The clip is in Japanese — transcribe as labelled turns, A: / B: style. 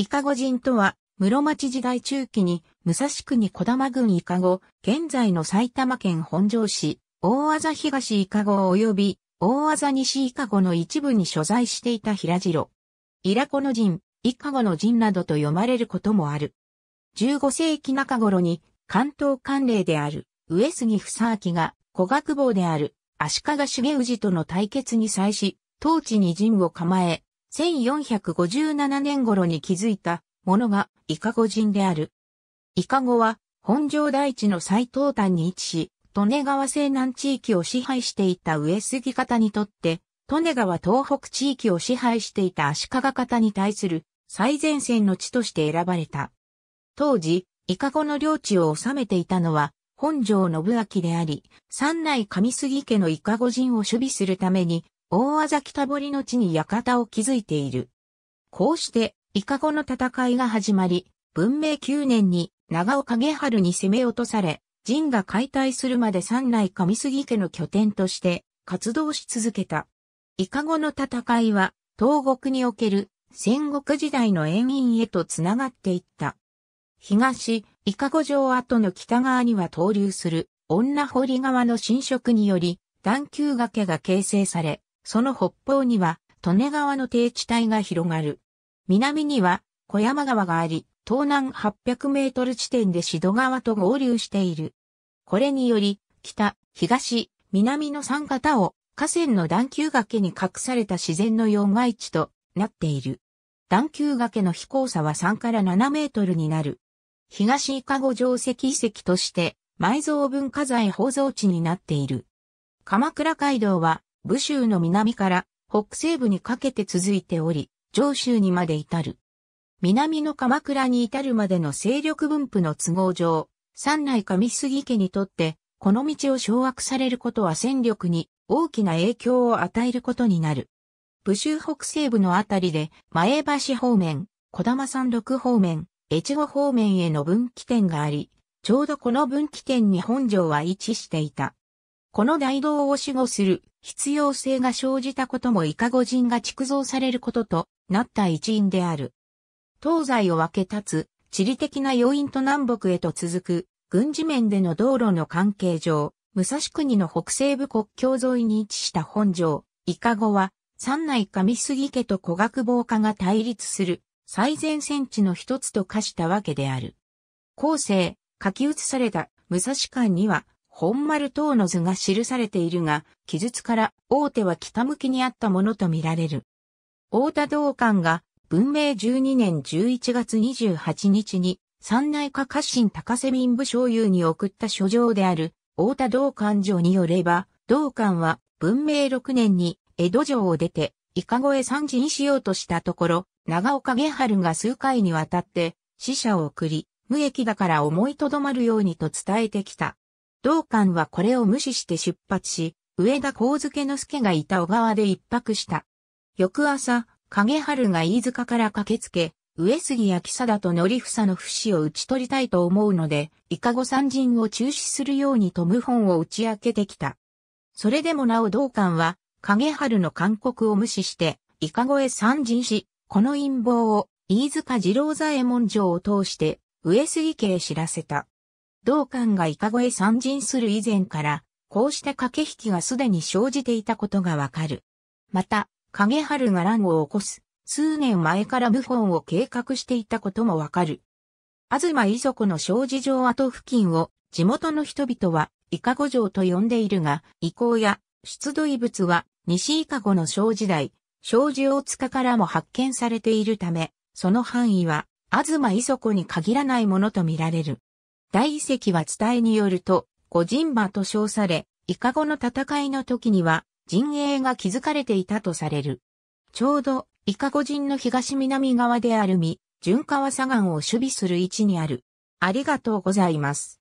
A: イカゴ人とは、室町時代中期に、武蔵国小玉郡イカゴ、現在の埼玉県本庄市、大技東イカゴ及び、大技西イカゴの一部に所在していた平城。イラコの人、イカゴの人などと読まれることもある。15世紀中頃に、関東関令である、上杉房明が、古学坊である、足利重氏との対決に際し、当地に陣を構え、1457年頃に築いたものがイカゴ人である。イカゴは本庄大地の最東端に位置し、利根川西南地域を支配していた上杉方にとって、利根川東北地域を支配していた足利方に対する最前線の地として選ばれた。当時、イカゴの領地を治めていたのは、本庄信明であり、三内上杉家のイカゴ人を守備するために、大技北堀の地に館を築いている。こうして、イカゴの戦いが始まり、文明9年に長尾影春に攻め落とされ、陣が解体するまで三内上杉家の拠点として活動し続けた。イカゴの戦いは、東国における戦国時代の遠因へとつながっていった。東、イカゴ城跡の北側には登流する女堀川の侵食により、段丘崖が形成され、その北方には、利根川の低地帯が広がる。南には、小山川があり、東南800メートル地点でシド川と合流している。これにより、北、東、南の三方を河川の段丘崖に隠された自然の四外地となっている。段丘崖の飛行差は3から7メートルになる。東伊香護城石遺跡として埋蔵文化財宝蔵地になっている。鎌倉街道は武州の南から北西部にかけて続いており、上州にまで至る。南の鎌倉に至るまでの勢力分布の都合上、三内上杉家にとって、この道を掌握されることは戦力に大きな影響を与えることになる。武州北西部のあたりで、前橋方面、小玉山麓方面、越後方面への分岐点があり、ちょうどこの分岐点に本城は位置していた。この大道を守護する必要性が生じたこともイカゴ人が築造されることとなった一因である。東西を分け立つ地理的な要因と南北へと続く軍事面での道路の関係上、武蔵国の北西部国境沿いに位置した本城、イカゴは、三内上杉家と古学防火が対立する最前線地の一つと化したわけである。後世、書き写された武蔵館には、本丸等の図が記されているが、記述から大手は北向きにあったものとみられる。大田道館が文明12年11月28日に三内科家臣高瀬民部省有に送った書状である大田道館城によれば、道館は文明6年に江戸城を出て、いかごへ参陣しようとしたところ、長岡源春が数回にわたって死者を送り、無益だから思いとどまるようにと伝えてきた。道館はこれを無視して出発し、上田光介之助がいた小川で一泊した。翌朝、影春が飯塚から駆けつけ、上杉や木貞と則房の不死を打ち取りたいと思うので、イカゴ三人を中止するようにと謀反を打ち明けてきた。それでもなお道館は、影春の勧告を無視して、イカゴへ参陣し、この陰謀を、飯塚二郎左衛門城を通して、上杉家へ知らせた。同館がいかごへ参陣する以前から、こうした駆け引きがすでに生じていたことがわかる。また、影春が乱を起こす、数年前から謀反を計画していたこともわかる。東遺族の小事城跡付近を地元の人々はイカゴ城と呼んでいるが、遺構や出土遺物は西イカゴの小時代、小事大塚からも発見されているため、その範囲は東遺族に限らないものとみられる。大遺跡は伝えによると、五人馬と称され、イカゴの戦いの時には、陣営が築かれていたとされる。ちょうど、イカゴ人の東南側であるみ、純川左岸を守備する位置にある。ありがとうございます。